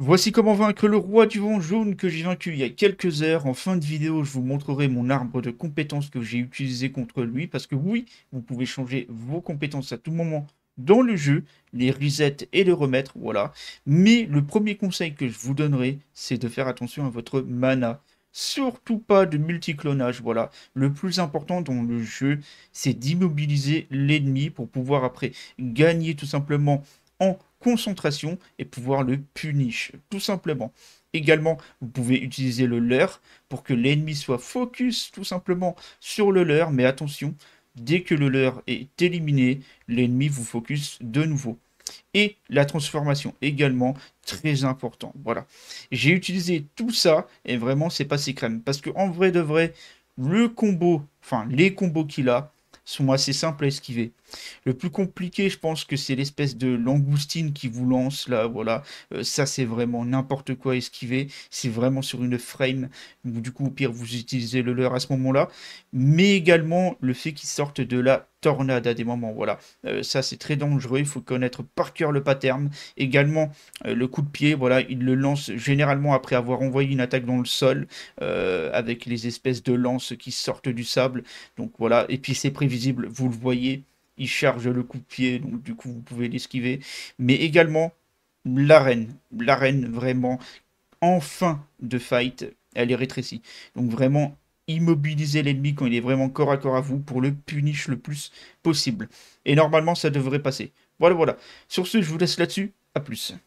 Voici comment vaincre le roi du vent jaune que j'ai vaincu il y a quelques heures. En fin de vidéo, je vous montrerai mon arbre de compétences que j'ai utilisé contre lui. Parce que oui, vous pouvez changer vos compétences à tout moment dans le jeu, les reset et le remettre, voilà. Mais le premier conseil que je vous donnerai, c'est de faire attention à votre mana. Surtout pas de multiclonage, voilà. Le plus important dans le jeu, c'est d'immobiliser l'ennemi pour pouvoir après gagner tout simplement en concentration et pouvoir le punir, tout simplement. Également, vous pouvez utiliser le leurre pour que l'ennemi soit focus tout simplement sur le leurre, mais attention, dès que le leurre est éliminé, l'ennemi vous focus de nouveau. Et la transformation également, très important. Voilà. J'ai utilisé tout ça et vraiment c'est pas si crème. Parce que en vrai de vrai, le combo, enfin les combos qu'il a, sont assez simples à esquiver. Le plus compliqué, je pense que c'est l'espèce de langoustine qui vous lance là, voilà. Euh, ça, c'est vraiment n'importe quoi à esquiver. C'est vraiment sur une frame. du coup, au pire, vous utilisez le leurre à ce moment-là. Mais également le fait qu'ils sortent de la tornade à des moments. Voilà, euh, ça c'est très dangereux. Il faut connaître par cœur le pattern. Également euh, le coup de pied. Voilà, il le lance généralement après avoir envoyé une attaque dans le sol euh, avec les espèces de lances qui sortent du sable. Donc voilà, et puis c'est prévisible. Vous le voyez, il charge le coup de pied. Donc du coup vous pouvez l'esquiver. Mais également l'arène, l'arène vraiment en fin de fight, elle est rétrécie. Donc vraiment immobiliser l'ennemi quand il est vraiment corps à corps à vous pour le punir le plus possible. Et normalement, ça devrait passer. Voilà, voilà. Sur ce, je vous laisse là-dessus. A plus.